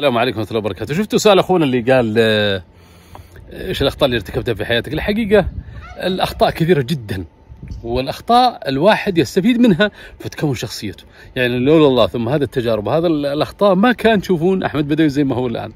السلام عليكم ورحمه الله وبركاته شفتوا سؤال اخونا اللي قال آه، ايش الاخطاء اللي ارتكبتها في حياتك الحقيقه الاخطاء كثيره جدا والاخطاء الواحد يستفيد منها فتكون شخصيته يعني لولا الله ثم هذه التجارب هذا الاخطاء ما كان تشوفون احمد بدوي زي ما هو الان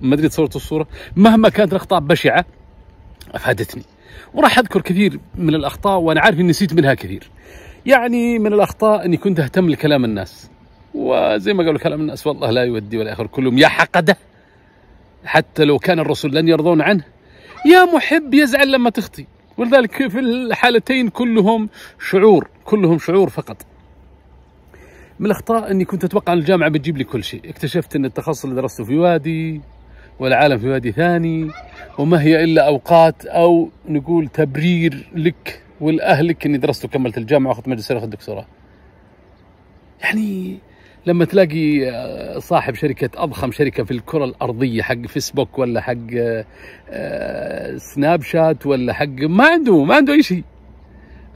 ما ادري تصورت الصوره مهما كانت الاخطاء بشعه افادتني وراح اذكر كثير من الاخطاء وانا عارف اني نسيت منها كثير يعني من الاخطاء اني كنت اهتم لكلام الناس وزي ما قالوا كلام الناس والله لا يودي ولا آخر كلهم يا حقده حتى لو كان الرسول لن يرضون عنه يا محب يزعل لما تخطي ولذلك في الحالتين كلهم شعور كلهم شعور فقط من الاخطاء اني كنت اتوقع ان الجامعه بتجيب لي كل شيء اكتشفت ان التخصص اللي درسته في وادي والعالم في وادي ثاني وما هي الا اوقات او نقول تبرير لك ولاهلك اني درست وكملت الجامعه واخذت ماجستير واخذت دكتوراه يعني لما تلاقي آه، صاحب شركة أضخم شركة في الكرة الأرضية حق فيسبوك ولا حق آه، آه، سناب شات ولا حق ما عنده ما عنده أي شيء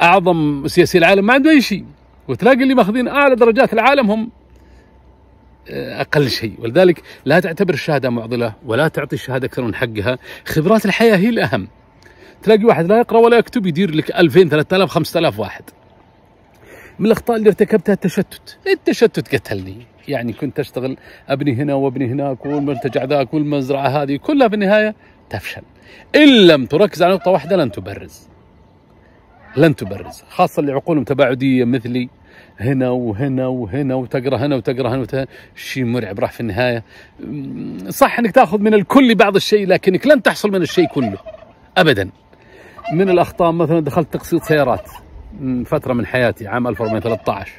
أعظم سياسي العالم ما عنده أي شيء وتلاقي اللي ماخذين أعلى درجات العالم هم أقل شيء ولذلك لا تعتبر الشهادة معضلة ولا تعطي الشهادة أكثر من حقها خبرات الحياة هي الأهم تلاقي واحد لا يقرأ ولا يكتب يدير لك 2000 3000 5000 واحد من الاخطاء اللي ارتكبتها التشتت التشتت قتلني يعني كنت اشتغل ابني هنا وابني هناك والمرتجع ذاك والمزرعه هذه كلها في النهايه تفشل ان لم تركز على نقطه واحده لن تبرز لن تبرز خاصه اللي عقولهم تباعديه مثلي هنا وهنا وهنا وتقرا هنا وتقرا هنا وتقرأ شيء مرعب راح في النهايه صح انك تاخذ من الكل بعض الشيء لكنك لن تحصل من الشيء كله ابدا من الاخطاء مثلا دخلت تقسيط سيارات فترة من حياتي عام 1413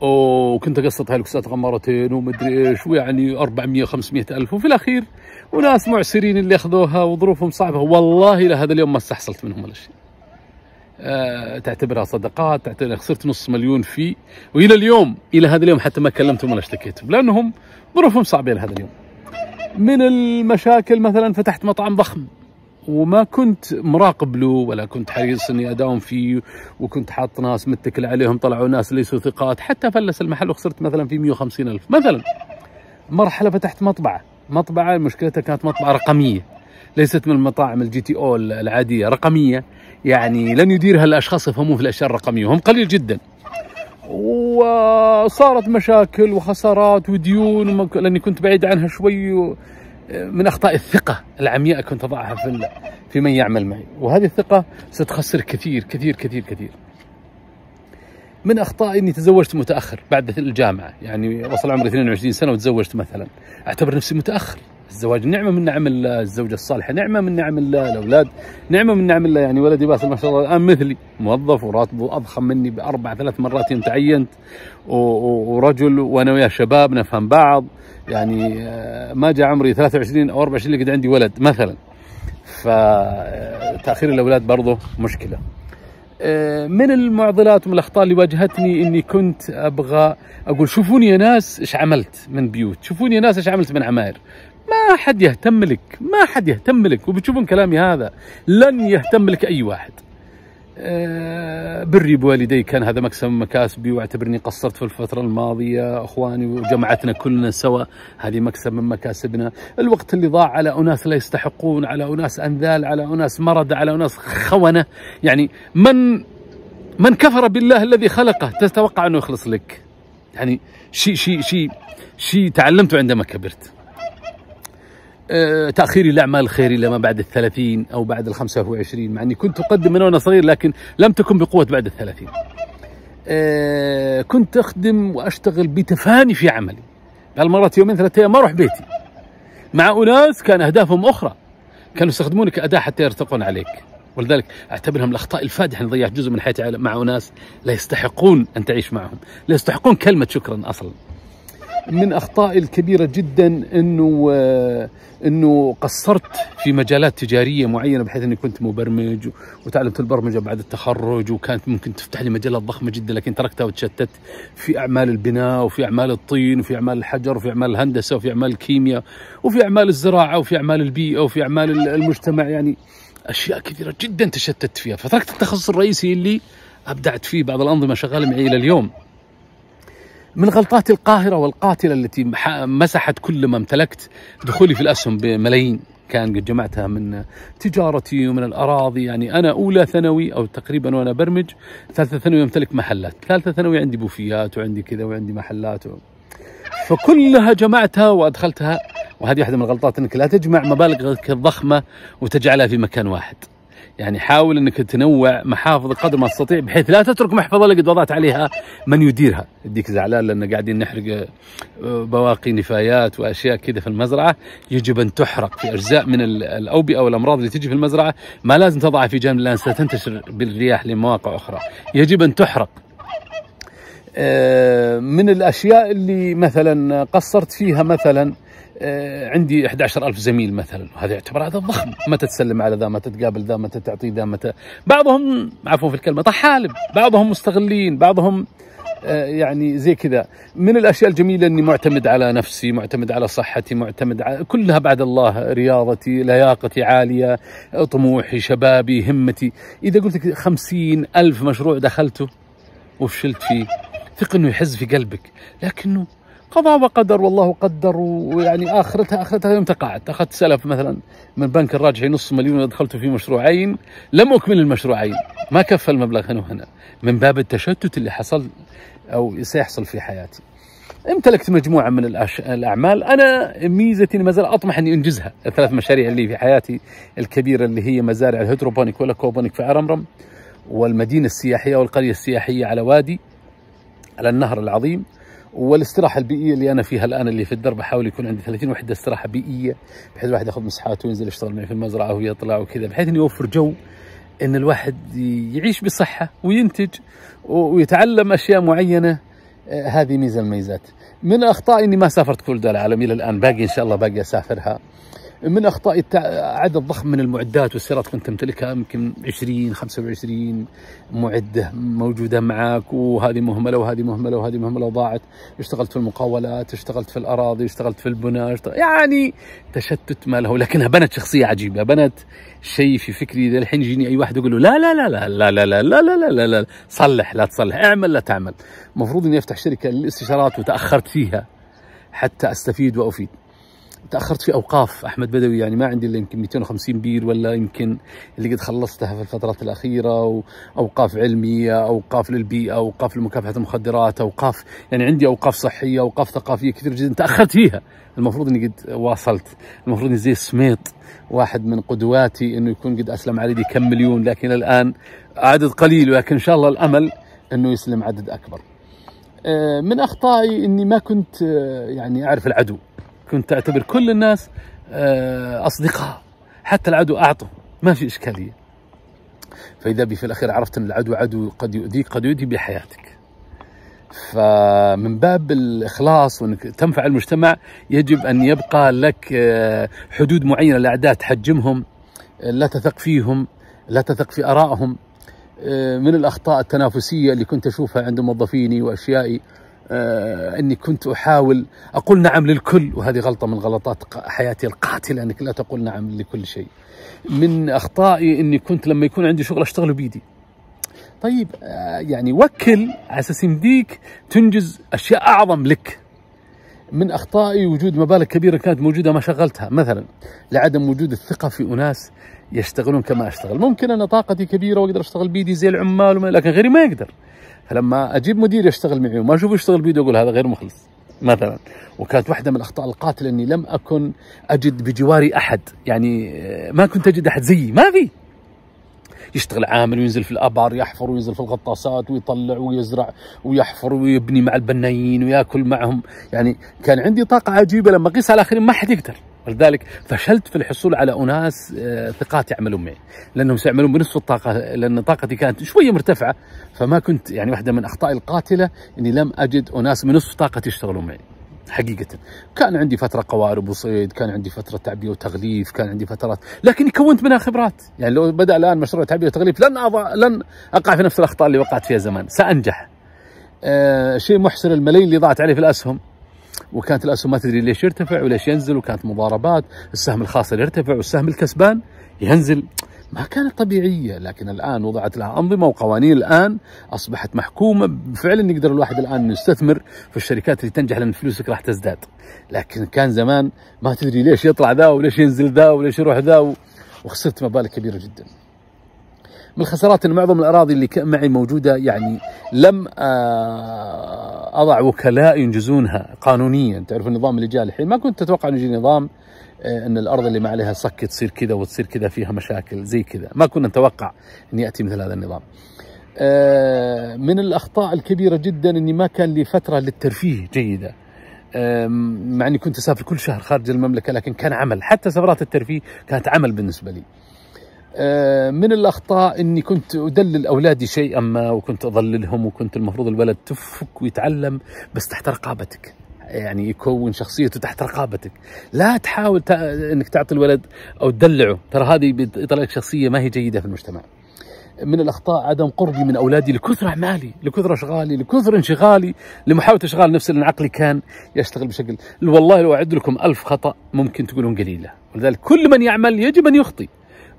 وكنت اقسط الكسات غمارتين ومدري ايش ويعني 400 500 الف وفي الاخير وناس معسرين اللي اخذوها وظروفهم صعبه والله لهذا اليوم ما استحصلت منهم ولا شيء. آه، تعتبرها صدقات تعتبرها خسرت نص مليون فيه والى اليوم الى هذا اليوم حتى ما كلمتهم ولا اشتكيتهم لانهم ظروفهم صعبه لهذا اليوم. من المشاكل مثلا فتحت مطعم ضخم وما كنت مراقب له ولا كنت حريص اني اداوم فيه وكنت حاط ناس متكل عليهم طلعوا ناس ليسوا ثقات حتى فلس المحل وخسرت مثلا في 150 الف مثلا مرحله فتحت مطبعه مطبعه مشكلتها كانت مطبعه رقميه ليست من المطاعم الجي تي او العاديه رقميه يعني لن يديرها الاشخاص يفهمون في الاشياء الرقميه وهم قليل جدا وصارت مشاكل وخسارات وديون لاني كنت بعيد عنها شوي و... من اخطاء الثقه العمياء كنت اضعها في في من يعمل معي وهذه الثقه ستخسر كثير كثير كثير كثير من اخطائي اني تزوجت متاخر بعد الجامعه يعني وصل عمري 22 سنه وتزوجت مثلا اعتبر نفسي متاخر الزواج نعمه من نعم الله الزوجه الصالحه نعمه من نعم الله الاولاد نعمه من نعم الله يعني ولدي باسل ما شاء الله الان مثلي موظف وراتبه اضخم مني باربع ثلاث مرات يوم تعينت ورجل وانا وياه شباب نفهم بعض يعني آه، ما جاء عمري 23 او 24 اللي قد عندي ولد مثلا فتاخير آه، الاولاد برضه مشكله آه، من المعضلات ومن الاخطاء اللي واجهتني اني كنت ابغى اقول شوفوني يا ناس ايش عملت من بيوت، شوفوني يا ناس ايش عملت من عماير، ما حد يهتم لك ما حد يهتم لك وبتشوفون كلامي هذا لن يهتم لك أي واحد آه، بري بوالدي كان هذا مكسب من مكاسبي واعتبرني قصرت في الفترة الماضية اخواني وجمعتنا كلنا سوا هذه مكسب من مكاسبنا، الوقت اللي ضاع على اناس لا يستحقون، على اناس انذال، على اناس مرض، على اناس خونة، يعني من من كفر بالله الذي خلقه تتوقع انه يخلص لك. يعني شيء شيء شيء شيء تعلمته عندما كبرت. آه، تاخير الاعمال الخيريه لما بعد الثلاثين او بعد ال 25 مع اني كنت اقدم من وانا صغير لكن لم تكن بقوه بعد الثلاثين. آه، كنت اخدم واشتغل بتفاني في عملي. بالمرات يومين ثلاثة ايام ما اروح بيتي. مع اناس كان اهدافهم اخرى. كانوا يستخدمونك اداه حتى يرتقون عليك. ولذلك اعتبرهم الاخطاء الفادحه اللي ضيعت جزء من حياتي مع اناس لا يستحقون ان تعيش معهم، لا يستحقون كلمه شكرا اصلا. من اخطائي الكبيره جدا انه آه، انه قصرت في مجالات تجاريه معينه بحيث اني كنت مبرمج وتعلمت البرمجه بعد التخرج وكانت ممكن تفتح لي مجالات ضخمه جدا لكن تركتها وتشتت في اعمال البناء وفي اعمال الطين وفي اعمال الحجر وفي اعمال الهندسه وفي اعمال الكيمياء وفي اعمال الزراعه وفي اعمال البيئه وفي اعمال المجتمع يعني اشياء كثيره جدا تشتت فيها فتركت التخصص الرئيسي اللي ابدعت فيه بعض الانظمه شغاله معي الى اليوم من غلطات القاهرة والقاتلة التي مسحت كل ما امتلكت دخولي في الأسهم بملايين كان قد جمعتها من تجارتي ومن الأراضي يعني أنا أولى ثانوي أو تقريبا وأنا برمج ثالثة ثانوي أمتلك محلات ثالثة ثانوي عندي بوفيات وعندي كذا وعندي محلات و... فكلها جمعتها وأدخلتها وهذه واحدة من الغلطات أنك لا تجمع مبالغك الضخمة وتجعلها في مكان واحد يعني حاول انك تنوع محافظك قدر ما تستطيع بحيث لا تترك محفظه لقد وضعت عليها من يديرها يديك زعلان لان قاعدين نحرق آه، بواقي نفايات واشياء كذا في المزرعه يجب ان تحرق في اجزاء من الاوبئه والامراض اللي تجي في المزرعه ما لازم تضعها في جانب لان ستنتشر بالرياح لمواقع اخرى يجب ان تحرق آه، من الاشياء اللي مثلا قصرت فيها مثلا آه، عندي 11000 زميل مثلا وهذا يعتبر هذا ضخم متى تسلم على ذا متى تقابل ذا متى تعطي ذا متى بعضهم عفوا في الكلمه طحالب بعضهم مستغلين بعضهم آه، يعني زي كذا من الاشياء الجميله اني معتمد على نفسي معتمد على صحتي معتمد على كلها بعد الله رياضتي لياقتي عاليه طموحي شبابي همتي اذا قلت لك خمسين الف مشروع دخلته وفشلت فيه ثق انه يحز في قلبك لكنه قضاء وقدر والله قدر ويعني اخرتها اخرتها يوم تقاعدت اخذت سلف مثلا من بنك الراجحي نص مليون ودخلته في مشروعين لم اكمل المشروعين ما كفى المبلغ هنا وهنا من باب التشتت اللي حصل او سيحصل في حياتي امتلكت مجموعه من الأش... الاعمال انا ميزتي ما زال اطمح اني انجزها الثلاث مشاريع اللي في حياتي الكبيره اللي هي مزارع الهيدروبونيك والاكوبونيك في ارمرم والمدينه السياحيه والقريه السياحيه على وادي على النهر العظيم والاستراحه البيئيه اللي انا فيها الان اللي في الدرب احاول يكون عندي 30 وحده استراحه بيئيه بحيث الواحد ياخذ مسحات وينزل يشتغل معي في المزرعه ويطلع وكذا بحيث انه يوفر جو ان الواحد يعيش بصحه وينتج ويتعلم اشياء معينه آه، هذه ميزه الميزات من اخطائي اني ما سافرت كل دول العالم الى الان باقي ان شاء الله باقي اسافرها من اخطاء التع... عدد ضخم من المعدات والسيارات كنت تمتلكها يمكن 20 25 معده موجوده معك وهذه مهمله وهذه مهمله وهذه مهمله وضاعت اشتغلت في المقاولات اشتغلت في الاراضي اشتغلت في البناء اشتغل... يعني تشتت ما له لكنها بنت شخصيه عجيبه بنت شيء في فكري الحين يجيني اي واحد يقول له لا لا لا لا لا لا لا لا لا لا لا صلح لا تصلح اعمل لا تعمل المفروض اني افتح شركه للاستشارات وتاخرت فيها حتى استفيد وافيد تاخرت في اوقاف احمد بدوي يعني ما عندي الا يمكن 250 بير ولا يمكن اللي قد خلصتها في الفترات الاخيره واوقاف علميه اوقاف للبيئه اوقاف لمكافحه المخدرات اوقاف يعني عندي اوقاف صحيه اوقاف ثقافيه كثير جدا تاخرت فيها المفروض اني قد واصلت المفروض اني زي سميط واحد من قدواتي انه يكون قد اسلم يدي كم مليون لكن الان عدد قليل ولكن ان شاء الله الامل انه يسلم عدد اكبر آه، من اخطائي اني ما كنت آه، يعني اعرف العدو كنت أعتبر كل الناس آه، أصدقاء حتى العدو أعطوا ما في إشكالية فإذا بي في الأخير عرفت أن العدو عدو قد يؤذيك قد يؤذي بحياتك فمن باب الإخلاص وأنك تنفع المجتمع يجب أن يبقى لك آه، حدود معينة لأعداء تحجمهم آه، لا تثق فيهم لا تثق في آرائهم من الأخطاء التنافسية اللي كنت أشوفها عند موظفيني وأشيائي آه، أني كنت أحاول أقول نعم للكل وهذه غلطة من غلطات حياتي القاتلة أنك لا تقول نعم لكل شيء من أخطائي أني كنت لما يكون عندي شغل أشتغله بيدي طيب آه، يعني وكل على أساس يمديك تنجز أشياء أعظم لك من اخطائي وجود مبالغ كبيره كانت موجوده ما شغلتها مثلا لعدم وجود الثقه في اناس يشتغلون كما اشتغل ممكن انا طاقتي كبيره واقدر اشتغل بيدي زي العمال وما لكن غيري ما يقدر فلما اجيب مدير يشتغل معي وما اشوفه يشتغل بيدي اقول هذا غير مخلص مثلا وكانت واحدة من الأخطاء القاتلة أني لم أكن أجد بجواري أحد يعني آه، ما كنت أجد أحد زيي ما في يشتغل عامل وينزل في الابار يحفر وينزل في الغطاسات ويطلع ويزرع ويحفر ويبني مع البنايين وياكل معهم يعني كان عندي طاقه عجيبه لما قيس على الاخرين ما حد يقدر ولذلك فشلت في الحصول على اناس آه، ثقات يعملون معي لانهم سيعملون بنصف الطاقه لان طاقتي كانت شويه مرتفعه فما كنت يعني واحده من اخطائي القاتله اني لم اجد اناس بنصف طاقتي يشتغلون معي حقيقة كان عندي فترة قوارب وصيد كان عندي فترة تعبئة وتغليف كان عندي فترات لكن كونت منها خبرات يعني لو بدأ الآن مشروع تعبئة وتغليف لن أضع لن أقع في نفس الأخطاء اللي وقعت فيها زمان سأنجح أه شيء محسن الملايين اللي ضاعت عليه في الأسهم وكانت الاسهم ما تدري ليش يرتفع وليش ينزل وكانت مضاربات السهم الخاسر يرتفع والسهم الكسبان ينزل ما كانت طبيعية لكن الآن وضعت لها أنظمة وقوانين الآن أصبحت محكومة فعلا يقدر الواحد الآن يستثمر في الشركات اللي تنجح لأن فلوسك راح تزداد لكن كان زمان ما تدري ليش يطلع ذا وليش ينزل ذا وليش يروح ذا وخسرت مبالغ كبيرة جدا بالخسارات ان معظم الاراضي اللي معي موجوده يعني لم آه، اضع وكلاء ينجزونها قانونيا، تعرف النظام اللي جاء الحين ما كنت اتوقع انه يجي نظام آه، ان الارض اللي ما عليها صك تصير كذا وتصير كذا فيها مشاكل زي كذا، ما كنا نتوقع ان ياتي مثل هذا النظام. آه، من الاخطاء الكبيره جدا اني ما كان لي فتره للترفيه جيده. مع اني كنت اسافر كل شهر خارج المملكه لكن كان عمل، حتى سفرات الترفيه كانت عمل بالنسبه لي. آه، من الاخطاء اني كنت ادلل اولادي شيئا ما وكنت اضللهم وكنت المفروض الولد تفك ويتعلم بس تحت رقابتك يعني يكون شخصيته تحت رقابتك لا تحاول انك تعطي الولد او تدلعه ترى هذه بيطلع لك شخصيه ما هي جيده في المجتمع من الاخطاء عدم قربي من اولادي لكثر اعمالي لكثر اشغالي لكثر انشغالي لمحاوله اشغال نفسي لان عقلي كان يشتغل بشكل والله لو اعد لكم ألف خطا ممكن تقولون قليله ولذلك كل من يعمل يجب ان يخطئ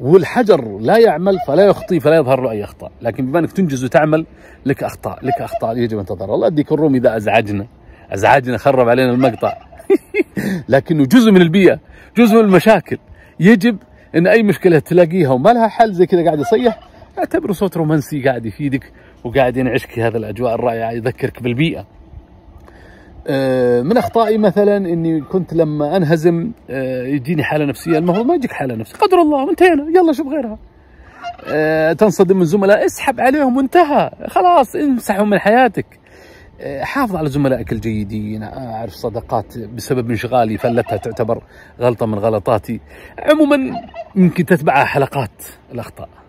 والحجر لا يعمل فلا يخطي فلا يظهر له اي اخطاء، لكن بما انك تنجز وتعمل لك اخطاء، لك اخطاء يجب ان تظهر، الله يديك الرومي اذا ازعجنا ازعجنا خرب علينا المقطع. لكنه جزء من البيئه، جزء من المشاكل، يجب ان اي مشكله تلاقيها وما لها حل زي كذا قاعد يصيح اعتبره صوت رومانسي قاعد يفيدك وقاعد ينعشك هذا الاجواء الرائعه يذكرك بالبيئه. آه، من اخطائي مثلا اني كنت لما انهزم آه، يجيني حاله نفسيه المفروض ما يجيك حاله نفسيه قدر الله انتهينا يلا شوف غيرها آه، تنصدم من زملاء اسحب عليهم وانتهى خلاص امسحهم من حياتك حافظ على زملائك الجيدين اعرف صداقات بسبب انشغالي فلتها تعتبر غلطه من غلطاتي عموما يمكن تتبعها حلقات الاخطاء